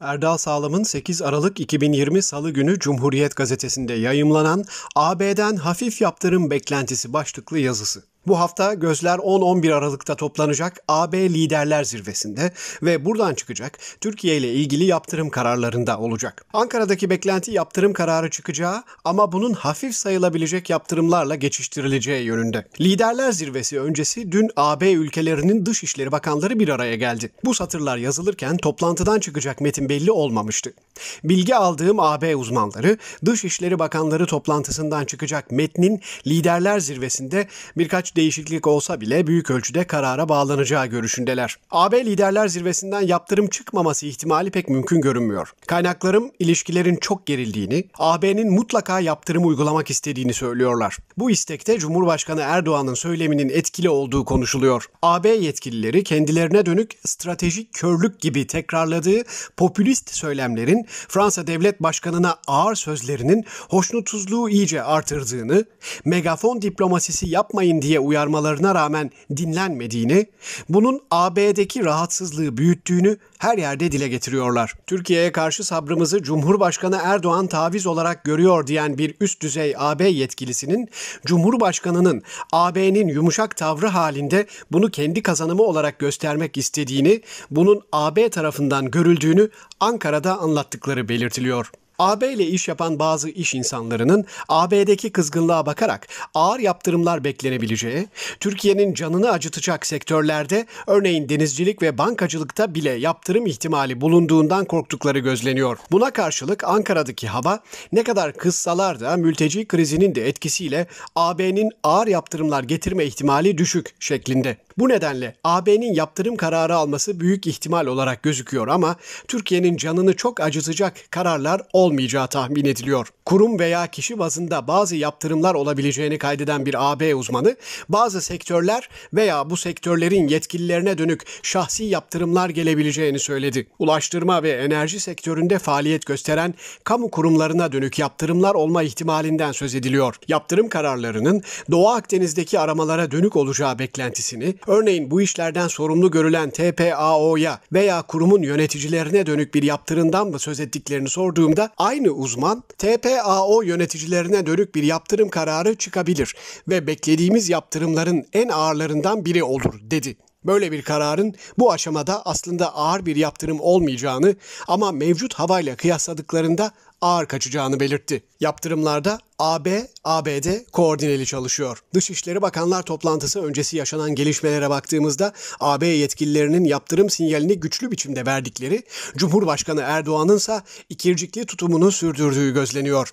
Erdal Sağlam'ın 8 Aralık 2020 Salı günü Cumhuriyet Gazetesi'nde yayımlanan AB'den hafif yaptırım beklentisi başlıklı yazısı. Bu hafta gözler 10-11 Aralık'ta toplanacak AB Liderler Zirvesi'nde ve buradan çıkacak Türkiye ile ilgili yaptırım kararlarında olacak. Ankara'daki beklenti yaptırım kararı çıkacağı ama bunun hafif sayılabilecek yaptırımlarla geçiştirileceği yönünde. Liderler Zirvesi öncesi dün AB ülkelerinin Dışişleri Bakanları bir araya geldi. Bu satırlar yazılırken toplantıdan çıkacak metin belli olmamıştı. Bilgi aldığım AB uzmanları Dışişleri Bakanları toplantısından çıkacak metnin Liderler Zirvesi'nde birkaç değişiklik olsa bile büyük ölçüde karara bağlanacağı görüşündeler. AB liderler zirvesinden yaptırım çıkmaması ihtimali pek mümkün görünmüyor. Kaynaklarım ilişkilerin çok gerildiğini, AB'nin mutlaka yaptırım uygulamak istediğini söylüyorlar. Bu istekte Cumhurbaşkanı Erdoğan'ın söyleminin etkili olduğu konuşuluyor. AB yetkilileri kendilerine dönük stratejik körlük gibi tekrarladığı popülist söylemlerin Fransa Devlet Başkanı'na ağır sözlerinin hoşnutsuzluğu iyice artırdığını, megafon diplomasisi yapmayın diye uyarmalarına rağmen dinlenmediğini, bunun AB'deki rahatsızlığı büyüttüğünü her yerde dile getiriyorlar. Türkiye'ye karşı sabrımızı Cumhurbaşkanı Erdoğan taviz olarak görüyor diyen bir üst düzey AB yetkilisinin Cumhurbaşkanının AB'nin yumuşak tavrı halinde bunu kendi kazanımı olarak göstermek istediğini, bunun AB tarafından görüldüğünü Ankara'da anlattıkları belirtiliyor. AB ile iş yapan bazı iş insanlarının AB'deki kızgınlığa bakarak ağır yaptırımlar beklenebileceği, Türkiye'nin canını acıtacak sektörlerde örneğin denizcilik ve bankacılıkta bile yaptırım ihtimali bulunduğundan korktukları gözleniyor. Buna karşılık Ankara'daki hava ne kadar kızsalar da mülteci krizinin de etkisiyle AB'nin ağır yaptırımlar getirme ihtimali düşük şeklinde. Bu nedenle AB'nin yaptırım kararı alması büyük ihtimal olarak gözüküyor ama Türkiye'nin canını çok acıtacak kararlar olmayacağı tahmin ediliyor kurum veya kişi bazında bazı yaptırımlar olabileceğini kaydeden bir AB uzmanı, bazı sektörler veya bu sektörlerin yetkililerine dönük şahsi yaptırımlar gelebileceğini söyledi. Ulaştırma ve enerji sektöründe faaliyet gösteren kamu kurumlarına dönük yaptırımlar olma ihtimalinden söz ediliyor. Yaptırım kararlarının Doğu Akdeniz'deki aramalara dönük olacağı beklentisini, örneğin bu işlerden sorumlu görülen TPAO'ya veya kurumun yöneticilerine dönük bir yaptırımdan mı söz ettiklerini sorduğumda aynı uzman TPAO FAO yöneticilerine dönük bir yaptırım kararı çıkabilir ve beklediğimiz yaptırımların en ağırlarından biri olur dedi. Böyle bir kararın bu aşamada aslında ağır bir yaptırım olmayacağını ama mevcut havayla kıyasladıklarında ağır kaçacağını belirtti. Yaptırımlarda AB, ABD koordineli çalışıyor. Dışişleri Bakanlar toplantısı öncesi yaşanan gelişmelere baktığımızda AB yetkililerinin yaptırım sinyalini güçlü biçimde verdikleri, Cumhurbaşkanı Erdoğan'ın ise ikircikli tutumunu sürdürdüğü gözleniyor.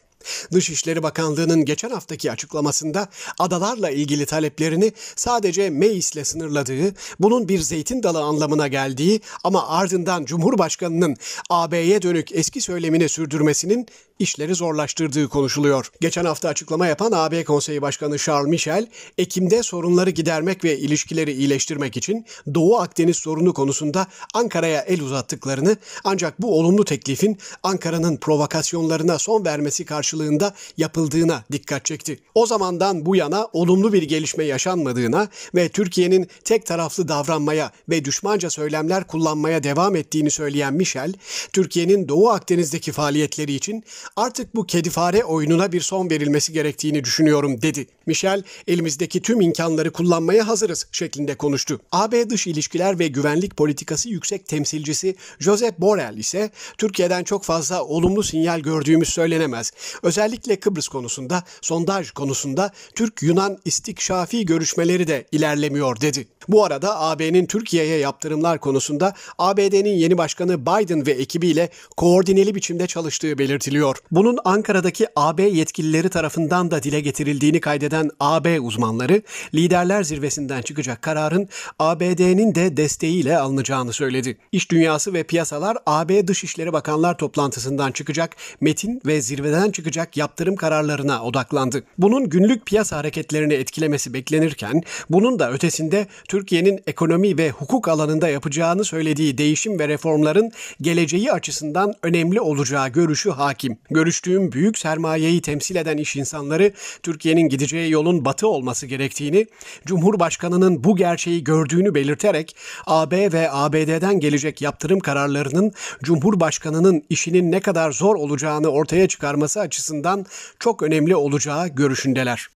Dışişleri Bakanlığı'nın geçen haftaki açıklamasında adalarla ilgili taleplerini sadece meclisle sınırladığı, bunun bir zeytin dalı anlamına geldiği ama ardından Cumhurbaşkanı'nın AB'ye dönük eski söylemini sürdürmesinin işleri zorlaştırdığı konuşuluyor. Geçen hafta açıklama yapan AB Konseyi Başkanı Charles Michel, Ekim'de sorunları gidermek ve ilişkileri iyileştirmek için Doğu Akdeniz sorunu konusunda Ankara'ya el uzattıklarını ancak bu olumlu teklifin Ankara'nın provokasyonlarına son vermesi karşı karşılığında yapıldığına dikkat çekti. O zamandan bu yana olumlu bir gelişme yaşanmadığına ve Türkiye'nin tek taraflı davranmaya ve düşmanca söylemler kullanmaya devam ettiğini söyleyen Michel, Türkiye'nin Doğu Akdeniz'deki faaliyetleri için artık bu kedifare oyununa bir son verilmesi gerektiğini düşünüyorum dedi. Michel, elimizdeki tüm imkanları kullanmaya hazırız şeklinde konuştu. AB Dış İlişkiler ve Güvenlik Politikası Yüksek Temsilcisi Josep Borrell ise Türkiye'den çok fazla olumlu sinyal gördüğümüz söylenemez. Özellikle Kıbrıs konusunda, sondaj konusunda Türk-Yunan istikşafi görüşmeleri de ilerlemiyor dedi. Bu arada AB'nin Türkiye'ye yaptırımlar konusunda ABD'nin yeni başkanı Biden ve ekibiyle koordineli biçimde çalıştığı belirtiliyor. Bunun Ankara'daki AB yetkilileri tarafından da dile getirildiğini kaydeden AB uzmanları, liderler zirvesinden çıkacak kararın ABD'nin de desteğiyle alınacağını söyledi. İş dünyası ve piyasalar AB Dışişleri Bakanlar toplantısından çıkacak metin ve zirveden çıkacak yapacak yaptırım kararlarına odaklandı. Bunun günlük piyasa hareketlerini etkilemesi beklenirken bunun da ötesinde Türkiye'nin ekonomi ve hukuk alanında yapacağını söylediği değişim ve reformların geleceği açısından önemli olacağı görüşü hakim. Görüştüğüm büyük sermayeyi temsil eden iş insanları Türkiye'nin gideceği yolun batı olması gerektiğini, Cumhurbaşkanının bu gerçeği gördüğünü belirterek AB ve ABD'den gelecek yaptırım kararlarının Cumhurbaşkanının işinin ne kadar zor olacağını ortaya çıkarması açısından açısından çok önemli olacağı görüşündeler.